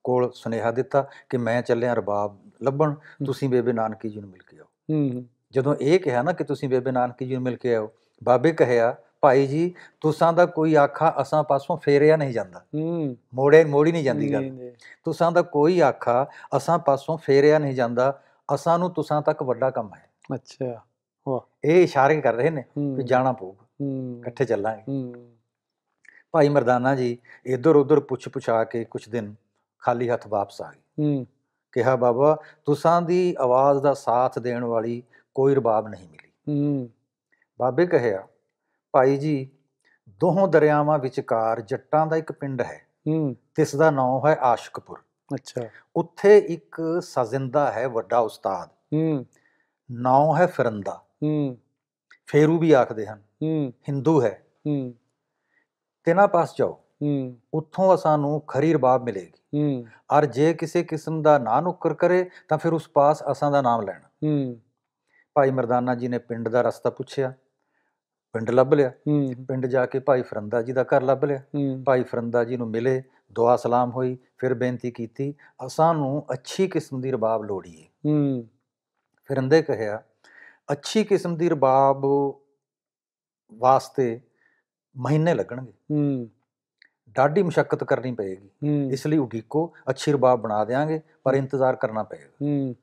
ਕੋਲ ਸੁਨੇਹਾ ਦਿੱਤਾ ਕਿ ਮੈਂ ਚੱਲਿਆ ਰਬਾਬ ਲੱਭਣ ਤੁਸੀਂ ਬੇਬੇ ਨਾਨਕੀ ਜੀ ਨੂੰ ਮਿਲ ਕੇ ਆਓ ਜਦੋਂ ਇਹ ਕਿਹਾ ਨਾ ਕਿ ਤੁਸੀਂ ਬੇਬੇ ਨਾਨਕੀ ਜੀ ਨੂੰ ਮਿਲ ਕੇ ਆਓ ਬਾਬੇ ਕਹਿਆ ਭਾਈ ਜੀ ਤੁਸਾਂ ਦਾ ਕੋਈ ਆਖਾ ਅਸਾਂ ਪਾਸੋਂ ਫੇਰਿਆ ਨਹੀਂ ਜਾਂਦਾ ਹੂੰ ਮੋੜੇ ਮੋੜੀ ਨਹੀਂ ਜਾਂਦੀ ਗੱਲ ਤੁਸਾਂ ਦਾ ਕੋਈ ਆਖਾ ਅਸਾਂ ਪਾਸੋਂ ਫੇਰਿਆ ਨਹੀਂ ਜਾਂਦਾ ਅਸਾਂ ਨੂੰ ਤੁਸਾਂ ਤੱਕ ਵੱਡਾ ਕੰਮ ਹੈ ਅੱਛਾ ਵਾਹ ਇਹ ਇਸ਼ਾਰੇ ਕਰ ਰਹੇ ਨੇ ਕਿ ਜਾਣਾ ਪਊਗਾ ਇਕੱਠੇ ਚੱਲਾਂਗੇ ਭਾਈ ਮਰਦਾਨਾ ਜੀ ਇਧਰ ਉਧਰ ਪੁੱਛ ਪੁਛਾ ਕੇ ਕੁਝ ਦਿਨ ਖਾਲੀ ਹੱਥ ਵਾਪਸ ਆ ਗਏ ਕਿਹਾ ਬਾਬਾ ਤੁਸਾਂ ਦੀ ਆਵਾਜ਼ ਦਾ ਸਾਥ ਦੇਣ ਵਾਲੀ ਕੋਈ ਰਬਾਬ ਨਹੀਂ ਮਿਲੀ ਬਾਬੇ ਕਹਿਆ ਭਾਈ ਜੀ ਦੋਹਾਂ ਦਰਿਆਵਾਂ ਵਿਚਕਾਰ ਜੱਟਾਂ ਦਾ ਇੱਕ ਪਿੰਡ ਹੈ ਹੂੰ ਇਸ ਦਾ ਨਾਮ ਹੈ ਆਸ਼ਕਪੁਰ ਅੱਛਾ ਉੱਥੇ ਇੱਕ ਸਜਿੰਦਾ ਹੈ ਵੱਡਾ ਉਸਤਾਦ ਹੂੰ ਨਾਮ ਹੈ ਫਿਰੰਦਾ ਹੂੰ ਫੇਰੂ ਵੀ ਆਖਦੇ ਹਨ ਹੂੰ ਹਿੰਦੂ ਹੈ ਹੂੰ ਤੇਨਾ ਪਾਸ ਜਾਓ ਹੂੰ ਉੱਥੋਂ ਨੂੰ ਖਰੀ ਰਬਾਬ ਮਿਲੇਗੀ ਹੂੰ ਔਰ ਜੇ ਕਿਸੇ ਕਿਸਮ ਦਾ ਨਾ ਨੁੱਕਰ ਕਰੇ ਤਾਂ ਫਿਰ ਉਸ ਪਾਸ ਅਸਾਂ ਦਾ ਨਾਮ ਲੈਣਾ ਹੂੰ ਭਾਈ ਮਰਦਾਨਾ ਜੀ ਨੇ ਪਿੰਡ ਦਾ ਰਸਤਾ ਪੁੱਛਿਆ ਪਿੰਡ ਲੱਭ ਲਿਆ ਪਿੰਡ ਜਾ ਕੇ ਭਾਈ ਫਰੰਦਾ ਜੀ ਦਾ ਘਰ ਲੱਭ ਲਿਆ ਭਾਈ ਫਰੰਦਾ ਜੀ ਨੂੰ ਮਿਲੇ ਦੁਆ ਸਲਾਮ ਹੋਈ ਫਿਰ ਬੇਨਤੀ ਕੀਤੀ ਅਸਾਂ ਨੂੰ ਅੱਛੀ ਕਿਸਮ ਦੀ ਰਬਾਬ ਲੋੜੀਏ ਹੂੰ ਫਰੰਦੇ ਕਹਿਆ ਅੱਛੀ ਕਿਸਮ ਦੀ ਰਬਾਬ ਵਾਸਤੇ ਮਹੀਨੇ ਲੱਗਣਗੇ ਹੂੰ ਡਾਢੀ ਮੁਸ਼ਕਲ ਕਰਨੀ ਪਏਗੀ ਇਸ ਲਈ ਉਡੀਕੋ ਅੱਛੀ ਰਬਾਬ ਬਣਾ ਦੇਾਂਗੇ ਪਰ ਇੰਤਜ਼ਾਰ ਕਰਨਾ ਪਏਗਾ ਹੂੰ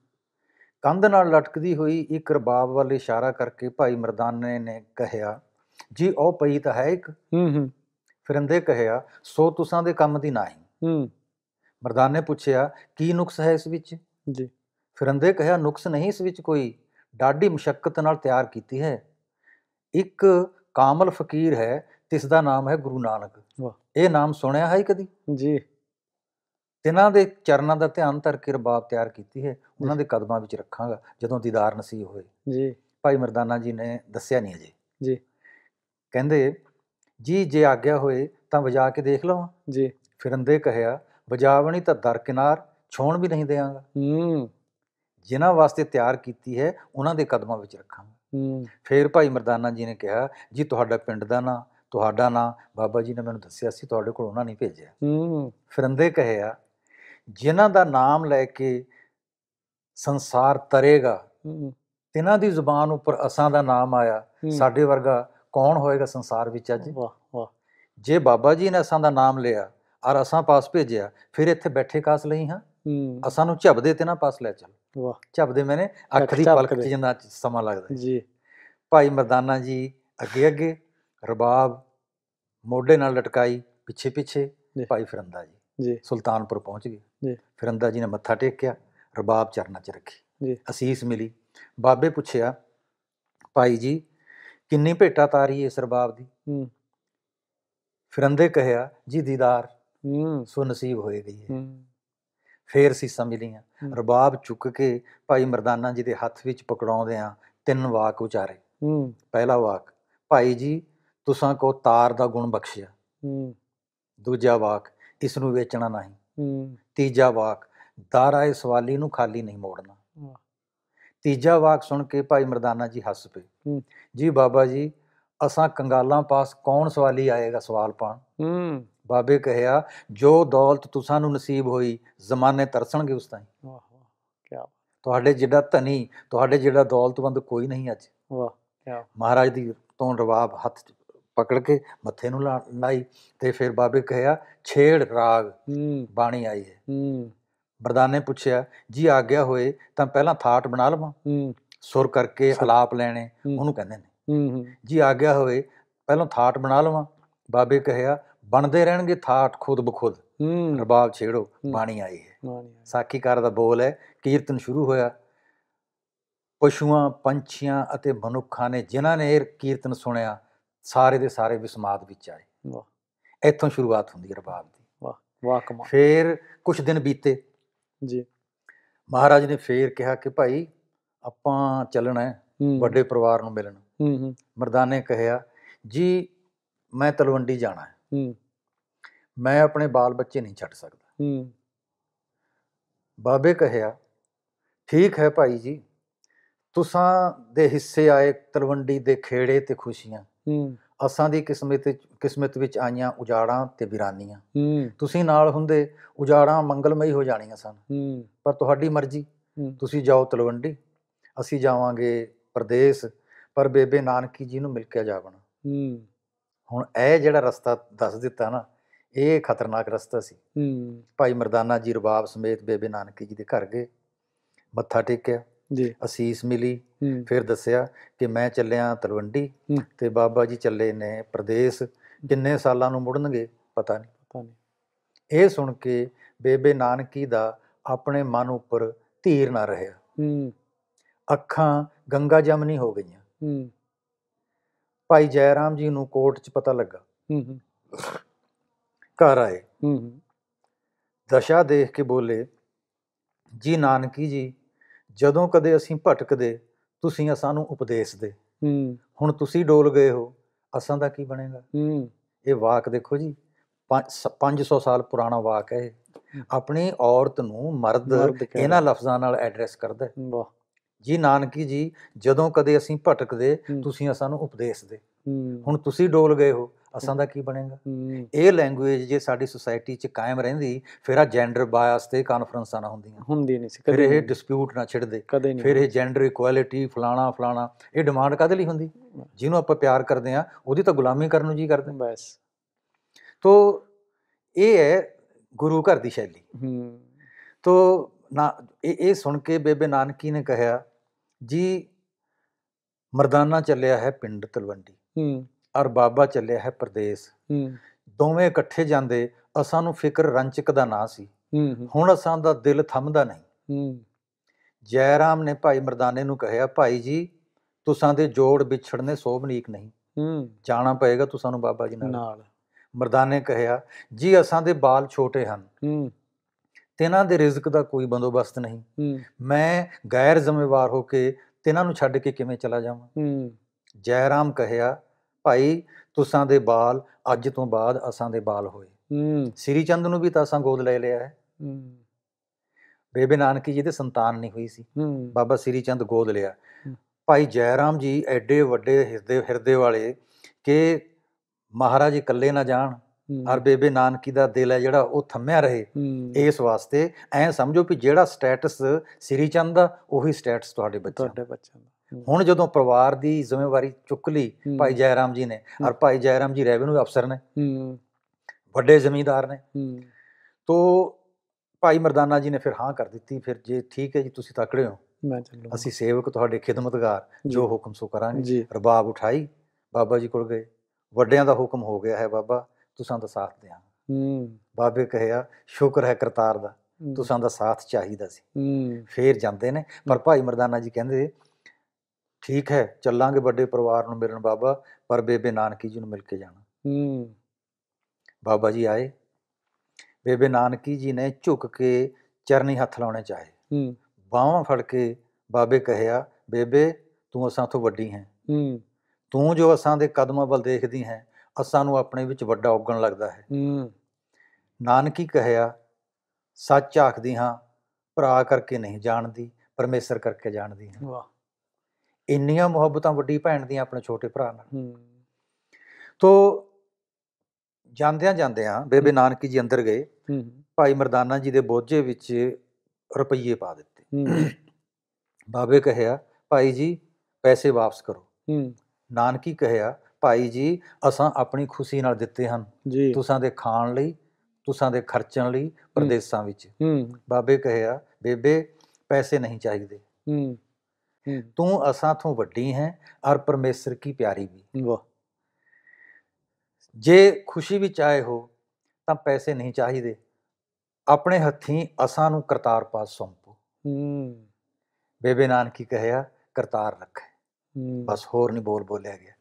ਕੰਧ ਨਾਲ ਲਟਕਦੀ ਹੋਈ ਇੱਕ ਰਬਾਬ ਵੱਲ ਇਸ਼ਾਰਾ ਕਰਕੇ ਭਾਈ ਮਰਦਾਨੇ ਨੇ ਕਹਿਆ ਜੀ ਉਹ ਪਈ ਤਾਂ ਹੈ ਇੱਕ ਹੂੰ ਹੂੰ ਫਿਰੰਦੇ ਕਹਿਆ ਸੋ ਤੁਸਾਂ ਦੇ ਕੰਮ ਦੀ ਨਹੀਂ ਹੂੰ ਮਰਦਾਨੇ ਪੁੱਛਿਆ ਕੀ ਨੁਕਸ ਹੈ ਇਸ ਵਿੱਚ ਜੀ ਫਿਰੰਦੇ ਕਹਿਆ ਨੁਕਸ ਨਹੀਂ ਇਸ ਵਿੱਚ ਕੋਈ ਡਾਢੀ ਮੁਸ਼ਕਤ ਨਾਲ ਤਿਆਰ ਕੀਤੀ ਹੈ ਇੱਕ ਕਾਮਲ ਫਕੀਰ ਹੈ ਤਿਸ ਦਾ ਨਾਮ ਹੈ ਗੁਰੂ ਨਾਨਕ ਵਾਹ ਇਹ ਨਾਮ ਸੁਣਿਆ ਹੈ ਕਦੀ ਜੀ ਤਿਨਾਂ ਦੇ ਚਰਨਾਂ ਦਾ ਧਿਆਨ ਧਰ ਕੇ ਰਬਾਬ ਤਿਆਰ ਕੀਤੀ ਹੈ ਉਹਨਾਂ ਦੇ ਕਦਮਾਂ ਵਿੱਚ ਰੱਖਾਂਗਾ ਜਦੋਂ ਦੀਦਾਰ ਨਸੀਬ ਹੋਏ ਜੀ ਭਾਈ ਮਰਦਾਨਾ ਜੀ ਨੇ ਦੱਸਿਆ ਨਹੀਂ ਅਜੇ ਜੀ ਕਹਿੰਦੇ ਜੀ ਜੇ ਆਗਿਆ ਹੋਏ ਤਾਂ ਵਜਾ ਕੇ ਦੇਖ ਲਵਾਂ ਜੀ ਫਿਰੰਦੇ ਕਹਿਆ ਵਜਾਵਣੀ ਤਾਂ ਦਰਕਿਨਾਰ ਛੋਣ ਵੀ ਨਹੀਂ ਦੇਵਾਂਗਾ ਹੂੰ ਜਿਨ੍ਹਾਂ ਵਾਸਤੇ ਤਿਆਰ ਕੀਤੀ ਹੈ ਉਹਨਾਂ ਦੇ ਕਦਮਾਂ ਵਿੱਚ ਰੱਖਾਂਗਾ ਹੂੰ ਫਿਰ ਭਾਈ ਮਰਦਾਨਾ ਜੀ ਨੇ ਕਿਹਾ ਜੀ ਤੁਹਾਡਾ ਪਿੰਡ ਦਾ ਨਾਂ ਤੁਹਾਡਾ ਨਾਂ ਬਾਬਾ ਜੀ ਨੇ ਮੈਨੂੰ ਦੱਸਿਆ ਸੀ ਤੁਹਾਡੇ ਕੋਲ ਉਹਨਾਂ ਨਹੀਂ ਭੇਜਿਆ ਹੂੰ ਫਿਰੰਦੇ ਕਹਿਆ ਜਿਨ੍ਹਾਂ ਦਾ ਨਾਮ ਲੈ ਕੇ ਸੰਸਾਰ ਤਰੇਗਾ ਤਿਨਾਂ ਦੀ ਜ਼ੁਬਾਨ ਉੱਪਰ ਅਸਾਂ ਦਾ ਨਾਮ ਆਇਆ ਸਾਡੇ ਵਰਗਾ ਕੌਣ ਹੋਏਗਾ ਸੰਸਾਰ ਵਿੱਚ ਅੱਜ ਵਾਹ ਵਾਹ ਜੇ ਬਾਬਾ ਜੀ ਨੇ ਅਸਾਂ ਦਾ ਨਾਮ ਲਿਆ ਔਰ ਅਸਾਂ ਪਾਸ ਭੇਜਿਆ ਫਿਰ ਇੱਥੇ ਬੈਠੇ ਕਾਸ ਲਈ ਹਾਂ ਅਸਾਂ ਨੂੰ ਝਬਦੇ ਤੇ ਨਾ ਪਾਸ ਲੈ ਚੱਲ ਵਾਹ ਝਬਦੇ ਮੈਨੇ ਅੱਖ ਦੀ ਪਲਕ ਤੇ ਜਿੰਨਾ ਸਮਾਂ ਲੱਗਦਾ ਜੀ ਭਾਈ ਮਰਦਾਨਾ ਜੀ ਅੱਗੇ ਅੱਗੇ ਰਬਾਬ ਮੋਢੇ ਨਾਲ ਲਟਕਾਈ ਪਿੱਛੇ ਪਿੱਛੇ ਭਾਈ ਫਰੰਦਾ ਜੀ ਜੀ ਸੁਲਤਾਨਪੁਰ ਪਹੁੰਚ ਗਏ ਜੀ ਫਿਰ ਅੰਦਾ ਜੀ ਨੇ ਮੱਥਾ ਟੇਕਿਆ ਰਬਾਬ ਚਰਨਾਂ 'ਚ ਰੱਖੀ ਜੀ ਅਸੀਸ ਮਿਲੀ ਬਾਬੇ ਪੁੱਛਿਆ ਭਾਈ ਜੀ ਕਿੰਨੀ ਭੇਟਾ ਤਾਰੀ ਇਸ ਰਬਾਬ ਦੀ ਹੂੰ ਫਿਰੰਦੇ ਕਹਿਆ ਜੀ ਦੀਦਾਰ ਹੂੰ ਸੋ ਨਸੀਬ ਹੋਏ ਗਈ ਹੈ ਫੇਰ ਸੀ ਮਿਲੀਆਂ ਰਬਾਬ ਚੁੱਕ ਕੇ ਭਾਈ ਮਰਦਾਨਾ ਜੀ ਦੇ ਹੱਥ ਵਿੱਚ ਪਕੜਾਉਂਦੇ ਆ ਤਿੰਨ ਵਾਕ ਉਚਾਰੇ ਹੂੰ ਪਹਿਲਾ ਵਾਕ ਭਾਈ ਜੀ ਤੁਸਾਂ ਕੋ ਤਾਰ ਦਾ ਗੁਣ ਬਖਸ਼ਿਆ ਹੂੰ ਦੂਜਾ ਵਾਕ ਇਸ ਨੂੰ ਵੇਚਣਾ ਨਹੀਂ ਹੂੰ ਤੀਜਾ ਵਾਕ ਦਾਰਾਏ ਸਵਾਲੀ ਨੂੰ ਖਾਲੀ ਨਹੀਂ ਮੋੜਨਾ ਤੀਜਾ ਵਾਕ ਸੁਣ ਕੇ ਭਾਈ ਮਰਦਾਨਾ ਜੀ ਹੱਸ ਪਏ ਜੀ ਬਾਬਾ ਜੀ ਅਸਾਂ ਕੰਗਾਲਾਂ ਪਾਸ ਕੌਣ ਸਵਾਲੀ ਆਏਗਾ ਸਵਾਲ ਪਾਣ ਹੂੰ ਬਾਬੇ ਕਹਿਆ ਜੋ ਦੌਲਤ ਤੁਸਾਂ ਨੂੰ ਨਸੀਬ ਹੋਈ ਜ਼ਮਾਨੇ ਤਰਸਣਗੇ ਉਸ ਤਾਈਂ ਵਾਹ ਵਾਹ ਕੀ ਤੁਹਾਡੇ ਜਿਹੜਾ ਧਨੀ ਤੁਹਾਡੇ ਜਿਹੜਾ ਦੌਲਤਵੰਦ ਕੋਈ ਨਹੀਂ ਅੱਜ ਵਾਹ ਕੀ ਮਹਾਰਾਜ ਦੀ ਤੋਂ ਰਵਾਬ ਹੱਥ ਪਕੜ ਕੇ ਮੱਥੇ ਨੂੰ ਲਾਈ ਤੇ ਫਿਰ ਬਾਬੇ ਕਹਿਆ ਛੇੜ ਰਾਗ ਬਾਣੀ ਆਈ ਹੈ ਬਰਦਾਨ ਨੇ ਪੁੱਛਿਆ ਜੀ ਆ ਗਿਆ ਹੋਏ ਤਾਂ ਪਹਿਲਾਂ ਥਾਟ ਬਣਾ ਲਵਾਂ ਸੁਰ ਕਰਕੇ ਹਲਾਪ ਲੈਣੇ ਉਹਨੂੰ ਕਹਿੰਦੇ ਨੇ ਜੀ ਆ ਗਿਆ ਹੋਏ ਪਹਿਲਾਂ ਥਾਟ ਬਣਾ ਲਵਾਂ ਬਾਬੇ ਕਹਿਆ ਬਣਦੇ ਰਹਿਣਗੇ ਥਾਟ ਖੁਦ ਬਖੁਦ ਰਬਾਬ ਛੇੜੋ ਬਾਣੀ ਆਈ ਹੈ ਸਾਖੀਕਾਰ ਦਾ ਬੋਲ ਹੈ ਕੀਰਤਨ ਸ਼ੁਰੂ ਹੋਇਆ ਪਸ਼ੂਆਂ ਪੰਛੀਆਂ ਅਤੇ ਮਨੁੱਖਾਂ ਨੇ ਜਿਨ੍ਹਾਂ ਨੇ ਇਹ ਕੀਰਤਨ ਸੁਣਿਆ ਸਾਰੇ ਦੇ ਸਾਰੇ ਵਿਸਮਾਦ ਵਿੱਚ ਆਏ ਵਾਹ ਇੱਥੋਂ ਸ਼ੁਰੂਆਤ ਹੁੰਦੀ ਹੈ ਰਬਾਬ ਦੀ ਵਾਹ ਵਾਹ ਕਮਾਲ ਫਿਰ ਕੁਝ ਦਿਨ ਬੀਤੇ ਜੀ ਮਹਾਰਾਜ ਨੇ ਫੇਰ ਕਿਹਾ ਕਿ ਭਾਈ ਆਪਾਂ ਚੱਲਣਾ ਹੈ ਵੱਡੇ ਪਰਿਵਾਰ ਨੂੰ ਮਿਲਣ ਹੂੰ ਹੂੰ ਮਰਦਾਨੇ ਕਹਿਆ ਜੀ ਮੈਂ ਤਲਵੰਡੀ ਜਾਣਾ ਹੈ ਹੂੰ ਮੈਂ ਆਪਣੇ ਬਾਲ ਬੱਚੇ ਨਹੀਂ ਛੱਡ ਸਕਦਾ ਹੂੰ ਬਾਬੇ ਕਹਿਆ ਠੀਕ ਹੈ ਭਾਈ ਜੀ ਤੁਸਾਂ ਦੇ ਹਿੱਸੇ ਆਏ ਤਲਵੰਡੀ ਦੇ ਖੇੜੇ ਤੇ ਖੁਸ਼ੀਆਂ ਅਸਾਂ ਦੀ ਕਿਸਮਤ ਕਿਸਮਤ ਵਿੱਚ ਆਈਆਂ ਉਜਾੜਾਂ ਤੇ ਵਿਰਾਨੀਆਂ ਤੁਸੀਂ ਨਾਲ ਹੁੰਦੇ ਉਜਾੜਾਂ ਮੰਗਲਮਈ ਹੋ ਜਾਣੀਆਂ ਸਨ ਪਰ ਤੁਹਾਡੀ ਮਰਜ਼ੀ ਤੁਸੀਂ ਜਾਓ ਤਲਵੰਡੀ ਅਸੀਂ ਜਾਵਾਂਗੇ ਪ੍ਰਦੇਸ਼ ਪਰ ਬੇਬੇ ਨਾਨਕੀ ਜੀ ਨੂੰ ਮਿਲ ਕੇ ਜਾਵਣਾ ਹੁਣ ਇਹ ਜਿਹੜਾ ਰਸਤਾ ਦੱਸ ਦਿੱਤਾ ਨਾ ਇਹ ਖਤਰਨਾਕ ਰਸਤਾ ਸੀ ਭਾਈ ਮਰਦਾਨਾ ਜੀ ਰਬਾਬ ਸਮੇਤ ਬੇਬੇ ਨਾਨਕੀ ਜੀ ਦੇ ਘਰ ਗਏ ਮੱਥਾ ਟੇਕਿਆ ਜੀ ਅਸੀਸ ਮਿਲੀ ਫਿਰ ਦੱਸਿਆ ਕਿ ਮੈਂ ਚੱਲਿਆ ਤਲਵੰਡੀ ਤੇ ਬਾਬਾ ਜੀ ਚੱਲੇ ਨੇ ਪ੍ਰਦੇਸ਼ ਕਿੰਨੇ ਸਾਲਾਂ ਨੂੰ ਮੁੜਨਗੇ ਪਤਾ ਨਹੀਂ ਪਤਾ ਨਹੀਂ ਇਹ ਸੁਣ ਕੇ ਬੇਬੇ ਨਾਨਕੀ ਦਾ ਆਪਣੇ ਮਨ ਉੱਪਰ ਧੀਰ ਨਾ ਰਹਿਆ ਹੂੰ ਅੱਖਾਂ ਗੰਗਾ ਜਮਨੀ ਹੋ ਗਈਆਂ ਹੂੰ ਭਾਈ ਰਾਮ ਜੀ ਨੂੰ ਕੋਰਟ 'ਚ ਪਤਾ ਲੱਗਾ ਹੂੰ ਹੂੰ ਘਰ ਆਏ ਹੂੰ ਹੂੰ ਦਸ਼ਾ ਦੇਖ ਕੇ ਬੋਲੇ ਜੀ ਨਾਨਕੀ ਜੀ ਜਦੋਂ ਕਦੇ ਅਸੀਂ ਭਟਕਦੇ ਤੁਸੀਂ ਸਾਨੂੰ ਉਪਦੇਸ਼ ਦੇ ਹੂੰ ਹੁਣ ਤੁਸੀਂ ਡੋਲ ਗਏ ਹੋ ਅਸਾਂ ਦਾ ਕੀ ਬਣੇਗਾ ਹੂੰ ਇਹ ਵਾਕ ਦੇਖੋ ਜੀ 500 ਸਾਲ ਪੁਰਾਣਾ ਵਾਕ ਹੈ ਆਪਣੀ ਔਰਤ ਨੂੰ ਮਰਦ ਇਹਨਾਂ ਲਫ਼ਜ਼ਾਂ ਨਾਲ ਐਡਰੈਸ ਕਰਦਾ ਹੈ ਵਾਹ ਜੀ ਨਾਨਕੀ ਜੀ ਜਦੋਂ ਕਦੇ ਅਸੀਂ ਭਟਕਦੇ ਤੁਸੀਂ ਸਾਨੂੰ ਉਪਦੇਸ਼ ਦੇ ਹੁਣ ਤੁਸੀਂ ਡੋਲ ਗਏ ਹੋ ਅਸਾਂ ਦਾ ਕੀ ਬਣੇਗਾ ਇਹ ਲੈਂਗੁਏਜ ਜੇ ਸਾਡੀ ਸੋਸਾਇਟੀ 'ਚ ਕਾਇਮ ਰਹਿੰਦੀ ਫਿਰ ਆ ਜੈਂਡਰ ਬਾਇਸ ਤੇ ਕਾਨਫਰੰਸਾਂ ਨਾ ਹੁੰਦੀਆਂ ਹੁੰਦੀ ਨਹੀਂ ਸੀ ਫਿਰ ਇਹ ਡਿਸਪਿਊਟ ਨਾ ਛਿੜਦੇ ਫਿਰ ਇਹ ਜੈਂਡਰ ਇਕੁਐਲਿਟੀ ਫਲਾਣਾ ਫਲਾਣਾ ਇਹ ਡਿਮਾਂਡ ਕਾਦੇ ਲਈ ਹੁੰਦੀ ਜਿਹਨੂੰ ਆਪਾਂ ਪਿਆਰ ਕਰਦੇ ਆ ਉਹਦੀ ਤਾਂ ਗੁਲਾਮੀ ਕਰਨ ਨੂੰ ਜੀ ਕਰਦੇ ਬਸ ਤੋਂ ਇਹ ਹੈ ਗੁਰੂ ਘਰ ਦੀ ਸ਼ੈਲੀ ਹੂੰ ਤੋਂ ਨਾ ਇਹ ਇਹ ਸੁਣ ਕੇ ਬੇਬੇ ਨਾਨਕੀ ਨੇ ਕਿਹਾ ਜੀ ਮਰਦਾਨਾ ਚੱਲਿਆ ਹੈ ਪਿੰਡ ਤਲਵੰਡੀ ਹੂੰ ਔਰ ਬਾਬਾ ਚੱਲਿਆ ਹੈ ਪਰਦੇਸ ਦੋਵੇਂ ਇਕੱਠੇ ਜਾਂਦੇ ਅਸਾਂ ਨੂੰ ਫਿਕਰ ਰੰਚਕ ਦਾ ਨਾਂ ਸੀ ਹੂੰ ਹੁਣ ਅਸਾਂ ਦਾ ਦਿਲ ਥੰਮਦਾ ਨਹੀਂ ਹੂੰ ਜੈਰਾਮ ਨੇ ਭਾਈ ਮਰਦਾਨੇ ਨੂੰ ਕਹਿਆ ਭਾਈ ਜੀ ਤੁਸਾਂ ਦੇ ਜੋੜ ਵਿਛੜਨੇ ਸੋਭਨੀਕ ਨਹੀਂ ਹੂੰ ਜਾਣਾ ਪਏਗਾ ਤੁਸਾਂ ਨੂੰ ਬਾਬਾ ਜੀ ਨਾਲ ਮਰਦਾਨੇ ਕਹਿਆ ਜੀ ਅਸਾਂ ਦੇ ਬਾਲ ਛੋਟੇ ਹਨ ਤੇਨਾਂ ਦੇ ਰਿਜ਼ਕ ਦਾ ਕੋਈ ਬੰਦੋਬਸਤ ਨਹੀਂ ਮੈਂ ਗੈਰ ਜ਼ਿੰਮੇਵਾਰ ਹੋ ਕੇ ਤੇਨਾਂ ਨੂੰ ਛੱਡ ਕੇ ਕਿਵੇਂ ਚਲਾ ਜਾਵਾਂ ਜੈਰਾਮ ਕਹਿਆ ਭਾਈ ਤੁਸਾਂ ਦੇ ਬਾਲ ਅੱਜ ਤੋਂ ਬਾਅਦ ਅਸਾਂ ਦੇ ਬਾਲ ਹੋਏ ਹੂੰ ਸ੍ਰੀ ਚੰਦ ਨੂੰ ਵੀ ਤਾਂ ਅਸਾਂ ਗੋਦ ਲੈ ਲਿਆ ਹੈ ਹੂੰ ਬੇਬੇ ਨਾਨਕੀ ਜੀ ਦੇ ਸੰਤਾਨ ਨਹੀਂ ਹੋਈ ਸੀ ਬਾਬਾ ਸ੍ਰੀ ਚੰਦ ਗੋਦ ਲਿਆ ਭਾਈ ਜੈਰਾਮ ਜੀ ਐਡੇ ਵੱਡੇ ਹਿਰਦੇ ਹਿਰਦੇ ਵਾਲੇ ਕਿ ਮਹਾਰਾਜ ਇਕੱਲੇ ਨਾ ਜਾਣ ਔਰ ਬੇਬੇ ਨਾਨਕੀ ਦਾ ਦਿਲ ਹੈ ਜਿਹੜਾ ਉਹ ਥੰਮਿਆ ਰਹੇ ਇਸ ਵਾਸਤੇ ਐ ਸਮਝੋ ਕਿ ਜਿਹੜਾ ਸਟੇਟਸ ਸ੍ਰੀ ਚੰਦ ਦਾ ਉਹੀ ਸਟੇਟਸ ਤੁਹਾਡੇ ਬੱਚਿਆਂ ਦਾ ਹੁਣ ਜਦੋਂ ਪਰਿਵਾਰ ਦੀ ਜ਼ਿੰਮੇਵਾਰੀ ਚੁੱਕ ਲਈ ਭਾਈ ਜੈਰਾਮ ਜੀ ਨੇ ਔਰ ਭਾਈ ਜੈਰਾਮ ਜੀ ਰੈਵਨਿਊ ਅਫਸਰ ਨੇ ਵੱਡੇ ਜ਼ਮੀਂਦਾਰ ਨੇ ਤੋਂ ਭਾਈ ਮਰਦਾਨਾ ਜੀ ਨੇ ਫਿਰ ਹਾਂ ਕਰ ਦਿੱਤੀ ਫਿਰ ਜੇ ਠੀਕ ਹੈ ਜੀ ਤੁਸੀਂ ਤਕੜੇ ਹੋ ਮੈਂ ਚੱਲੂ ਅਸੀਂ ਸੇਵਕ ਤੁਹਾਡੇ ਖਿਦਮਤਗਾਰ ਜੋ ਹੁਕਮ ਸੋ ਕਰਾਂਗੇ ਰਬਾਬ ਉਠਾਈ ਬਾਬਾ ਜੀ ਕੋਲ ਗਏ ਵੱਡਿਆਂ ਦਾ ਹੁਕਮ ਹੋ ਗਿਆ ਹੈ ਬਾਬਾ ਤੁਸਾਂ ਦਾ ਸਾਥ ਦਿਆਂ ਹੂੰ ਬਾਬੇ ਕਹਿਆ ਸ਼ੁਕਰ ਹੈ ਕਰਤਾਰ ਦਾ ਤੁਸਾਂ ਦਾ ਸਾਥ ਚਾਹੀਦਾ ਸੀ ਹੂੰ ਫੇਰ ਜਾਂਦੇ ਨੇ ਪਰ ਭਾਈ ਮਰਦਾਨਾ ਜੀ ਕਹਿੰਦੇ ਠੀਕ ਹੈ ਚੱਲਾਂਗੇ ਵੱਡੇ ਪਰਿਵਾਰ ਨੂੰ ਮਿਲਣ ਬਾਬਾ ਪਰ ਬੇਬੇ ਨਾਨਕੀ ਜੀ ਨੂੰ ਮਿਲ ਕੇ ਜਾਣਾ ਹੂੰ ਬਾਬਾ ਜੀ ਆਏ ਬੇਬੇ ਨਾਨਕੀ ਜੀ ਨੇ ਝੁੱਕ ਕੇ ਚਰਨੀ ਹੱਥ ਲਾਉਣੇ ਚਾਹੇ ਹੂੰ ਬਾਹਾਂ ਫੜ ਕੇ ਬਾਬੇ ਕਹਿਆ ਬੇਬੇ ਤੂੰ ਅਸਾਂ ਤੋਂ ਵੱਡੀ ਹੈ ਹੂੰ ਤੂੰ ਜੋ ਅਸਾਂ ਦੇ ਕਦਮਾਂ ਵੱਲ ਦੇਖਦੀ ਹੈ ਅਸਾਂ ਨੂੰ ਆਪਣੇ ਵਿੱਚ ਵੱਡਾ ਔਗਣ ਲੱਗਦਾ ਹੈ ਹੂੰ ਨਾਨਕੀ ਕਹਿਆ ਸੱਚ ਆਖਦੀ ਹਾਂ ਭਰਾ ਕਰਕੇ ਨਹੀਂ ਜਾਣਦੀ ਪਰਮੇਸ਼ਰ ਕਰਕੇ ਜਾਣਦੀ ਹਾਂ ਵਾਹ ਇੰਨੀਆਂ ਮੁਹੱਬਤਾਂ ਵੱਡੀ ਭੈਣ ਦੀਆਂ ਆਪਣੇ ਛੋਟੇ ਭਰਾ ਨਾਲ ਤੋਂ ਜਾਂਦਿਆਂ ਜਾਂਦਿਆਂ ਬੇਬੇ ਨਾਨਕੀ ਜੀ ਅੰਦਰ ਗਏ ਭਾਈ ਮਰਦਾਨਾ ਜੀ ਦੇ ਬੋਝੇ ਵਿੱਚ ਰੁਪਈਏ ਪਾ ਦਿੱਤੇ ਬਾਬੇ ਕਹਿਆ ਭਾਈ ਜੀ ਪੈਸੇ ਵਾਪਸ ਕਰੋ ਨਾਨਕੀ ਕਹਿਆ ਭਾਈ ਜੀ ਅਸਾਂ ਆਪਣੀ ਖੁਸ਼ੀ ਨਾਲ ਦਿੱਤੇ ਹਨ ਤੁਸਾਂ ਦੇ ਖਾਣ ਲਈ ਤੁਸਾਂ ਦੇ ਖਰਚਣ ਲਈ ਪ੍ਰਦੇਸਾਂ ਵਿੱਚ ਬਾਬੇ ਕਹਿਆ ਬੇਬੇ ਪੈਸੇ ਨਹੀਂ ਚਾਹੀਦੇ ਤੂੰ ਅਸਾਂ ਤੋਂ ਵੱਡੀ ਹੈ ਔਰ ਪਰਮੇਸ਼ਰ ਕੀ ਪਿਆਰੀ ਵੀ ਵਾਹ ਜੇ ਖੁਸ਼ੀ ਵੀ ਚਾਹੇ ਹੋ ਤਾਂ ਪੈਸੇ ਨਹੀਂ ਚਾਹੀਦੇ ਆਪਣੇ ਹੱਥੀਂ ਅਸਾਂ ਨੂੰ ਕਰਤਾਰ ਪਾਸ ਸੌਂਪੋ ਹੂੰ ਬੇਬੇ ਨਾਨਕੀ ਕਹਿਆ ਕਰਤਾਰ ਰੱਖੇ ਬਸ ਹੋਰ ਨਹੀਂ ਬੋਲ ਬੋਲਿਆ ਗਿਆ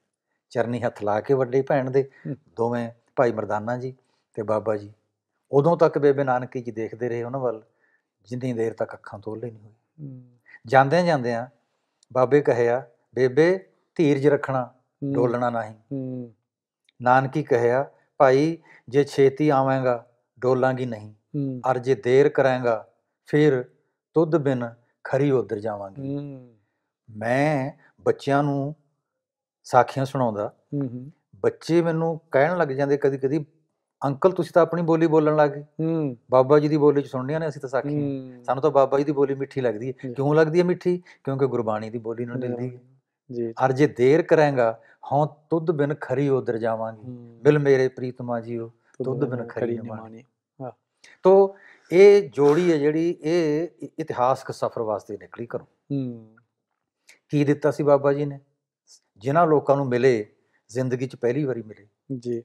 ਚਰਨੀ ਹੱਥ ਲਾ ਕੇ ਵੱਡੇ ਭੈਣ ਦੇ ਦੋਵੇਂ ਭਾਈ ਮਰਦਾਨਾ ਜੀ ਤੇ ਬਾਬਾ ਜੀ ਉਦੋਂ ਤੱਕ ਬੇਬੇ ਨਾਨਕੀ ਜੀ ਦੇਖਦੇ ਰਹੇ ਉਹਨਾਂ ਵੱਲ ਜਿੰਨੀ ਦੇਰ ਤੱਕ ਅੱਖਾਂ ਤੋਲੇ ਨਹੀਂ ਹੋਈ ਜਾਂਦੇ ਜਾਂਦੇ ਆ ਬਾਬੇ ਕਹਿਆ ਬੇਬੇ ਧੀਰਜ ਰੱਖਣਾ ਡੋਲਣਾ ਨਹੀਂ ਨਾਨਕੀ ਕਹਿਆ ਭਾਈ ਜੇ ਛੇਤੀ ਆਵੇਂਗਾ ਡੋਲਾਂਗੀ ਨਹੀਂ ਅਰ ਜੇ ਦੇਰ ਕਰਾਂਗਾ ਫਿਰ ਤੁਧ ਬਿਨ ਖਰੀ ਉਧਰ ਜਾਵਾਂਗੀ ਮੈਂ ਬੱਚਿਆਂ ਨੂੰ ਸਾਖੀਆਂ ਸੁਣਾਉਂਦਾ ਬੱਚੇ ਮੈਨੂੰ ਕਹਿਣ ਲੱਗ ਜਾਂਦੇ ਕਦੀ ਕਦੀ ਅੰਕਲ ਤੁਸੀਂ ਤਾਂ ਆਪਣੀ ਬੋਲੀ ਬੋਲਣ ਲੱਗ ਗਏ ਹੂੰ ਬਾਬਾ ਜੀ ਦੀ ਬੋਲੀ ਚ ਸੁਣਨੀਆਂ ਨੇ ਅਸੀਂ ਤਾਂ ਸਾਖੀ ਸਾਨੂੰ ਤਾਂ ਬਾਬਾ ਜੀ ਦੀ ਬੋਲੀ ਮਿੱਠੀ ਲੱਗਦੀ ਹੈ ਕਿਉਂ ਲੱਗਦੀ ਹੈ ਮਿੱਠੀ ਕਿਉਂਕਿ ਗੁਰਬਾਣੀ ਦੀ ਬੋਲੀ ਨਾਲ ਮਿਲਦੀ ਹੈ ਜੀ ਅਰ ਜੇ ਦੇਰ ਕਰਾਂਗਾ ਹਉ ਤੁਧ ਬਿਨ ਖਰੀ ਉਧਰ ਜਾਵਾਂਗੀ ਬਿਲ ਮੇਰੇ ਪ੍ਰੀਤਮਾ ਜੀਓ ਤੁਧ ਬਿਨ ਖਰੀ ਨਿਮਾਣੀ ਹਾਂ ਤੋ ਇਹ ਜੋੜੀ ਹੈ ਜਿਹੜੀ ਇਹ ਇਤਿਹਾਸਕ ਸਫ਼ਰ ਵਾਸਤੇ ਨਿਕਲੀ ਕਰੋ ਹੂੰ ਕੀ ਦਿੱਤਾ ਸੀ ਬਾਬਾ ਜੀ ਨੇ ਜਿਨ੍ਹਾਂ ਲੋਕਾਂ ਨੂੰ ਮਿਲੇ ਜ਼ਿੰਦਗੀ 'ਚ ਪਹਿਲੀ ਵਾਰੀ ਮਿਲੇ ਜੀ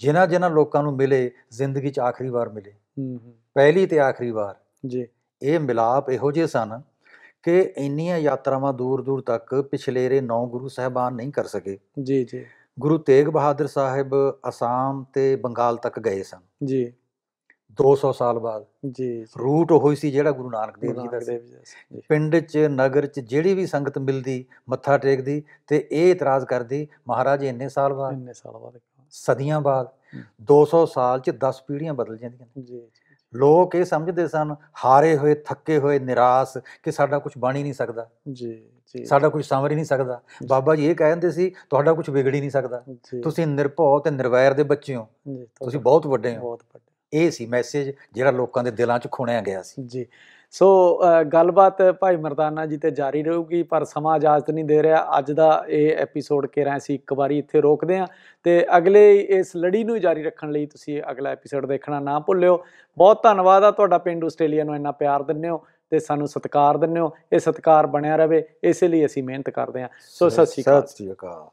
ਜਿਨ੍ਹਾਂ ਜਿਨ੍ਹਾਂ ਲੋਕਾਂ ਨੂੰ ਮਿਲੇ ਜ਼ਿੰਦਗੀ 'ਚ ਆਖਰੀ ਵਾਰ ਮਿਲੇ ਹੂੰ ਪਹਿਲੀ ਤੇ ਆਖਰੀ ਵਾਰ ਜੀ ਇਹ ਮਿਲਾਪ ਇਹੋ ਜਿਹੇ ਸਨ ਕਿ ਇੰਨੀਆਂ ਯਾਤਰਾਵਾਂ ਦੂਰ ਦੂਰ ਤੱਕ ਪਿਛਲੇਰੇ ਨੌ ਗੁਰੂ ਸਹਿਬਾਨ ਨਹੀਂ ਕਰ ਸਕੇ ਜੀ ਜੀ ਗੁਰੂ ਤੇਗ ਬਹਾਦਰ ਸਾਹਿਬ ਅਸਾਮ ਤੇ ਬੰਗਾਲ ਤੱਕ ਗਏ ਸਨ ਜੀ 200 ਸਾਲ ਬਾਅਦ ਜੀ ਰੂਟ ਹੀ ਸੀ ਜਿਹੜਾ ਗੁਰੂ ਨਾਨਕ ਦੇਵ ਜੀ ਦਾ ਸੀ ਪਿੰਡ 'ਚ ਨਗਰ 'ਚ ਜਿਹੜੀ ਵੀ ਸੰਗਤ ਮਿਲਦੀ ਮੱਥਾ ਟੇਕਦੀ ਤੇ ਇਹ ਇਤਰਾਜ਼ ਕਰਦੀ ਮਹਾਰਾਜ ਇੰਨੇ ਸਾਲ ਬਾਅਦ ਇੰਨੇ ਸਾਲ ਬਾਅਦ ਸਦੀਆਂ ਬਾਅਦ 200 ਸਾਲ ਚ 10 ਪੀੜ੍ਹੀਆਂ ਬਦਲ ਜਾਂਦੀਆਂ ਨੇ ਜੀ ਲੋਕ ਇਹ ਸਮਝਦੇ ਸਨ ਹਾਰੇ ਹੋਏ ਥੱਕੇ ਹੋਏ ਨਿਰਾਸ਼ ਕਿ ਸਾਡਾ ਕੁਝ ਬਣ ਹੀ ਨਹੀਂ ਸਕਦਾ ਜੀ ਜੀ ਸਾਡਾ ਕੁਝ ਸੰਵਰ ਹੀ ਨਹੀਂ ਸਕਦਾ ਬਾਬਾ ਜੀ ਇਹ ਕਹਿੰਦੇ ਸੀ ਤੁਹਾਡਾ ਕੁਝ ਵਿਗੜ ਹੀ ਨਹੀਂ ਸਕਦਾ ਤੁਸੀਂ ਨਿਰਭਉ ਤੇ ਨਿਰਵੈਰ ਦੇ ਬੱਚੇ ਹੋ ਤੁਸੀਂ ਬਹੁਤ ਵੱਡੇ ਹੋ ਬਹੁਤ ਵੱਡੇ ਇਹ ਸੀ ਮੈਸੇਜ ਜਿਹੜਾ ਲੋਕਾਂ ਦੇ ਦਿਲਾਂ 'ਚ ਖੁਣਿਆ ਗਿਆ ਸੀ ਜੀ ਸੋ ਗੱਲਬਾਤ ਭਾਈ ਮਰਦਾਨਾ ਜੀ ਤੇ ਜਾਰੀ ਰਹੂਗੀ ਪਰ ਸਮਾਂ ਇਜਾਜ਼ਤ ਨਹੀਂ ਦੇ ਰਿਹਾ ਅੱਜ ਦਾ ਇਹ ਐਪੀਸੋਡ ਕੇ ਰਹੇ ਸੀ ਇੱਕ ਵਾਰੀ ਇੱਥੇ ਰੋਕਦੇ ਆ ਤੇ ਅਗਲੇ ਇਸ ਲੜੀ ਨੂੰ ਜਾਰੀ ਰੱਖਣ ਲਈ ਤੁਸੀਂ ਅਗਲਾ ਐਪੀਸੋਡ ਦੇਖਣਾ ਨਾ ਭੁੱਲਿਓ ਬਹੁਤ ਧੰਨਵਾਦ ਆ ਤੁਹਾਡਾ ਪਿੰਡ ਆਸਟ੍ਰੇਲੀਆ ਨੂੰ ਇੰਨਾ ਪਿਆਰ ਦਿੰਨੇ ਹੋ ਤੇ ਸਾਨੂੰ ਸਤਿਕਾਰ ਦਿੰਨੇ ਹੋ ਇਹ ਸਤਿਕਾਰ ਬਣਿਆ ਰਵੇ ਇਸੇ ਲਈ ਅਸੀਂ ਮਿਹਨਤ ਕਰਦੇ ਆ ਸੋ ਸਤਿ ਸ਼੍ਰੀ ਅਕਾਲ ਸਤਿ ਸ਼੍ਰੀ ਅਕਾਲ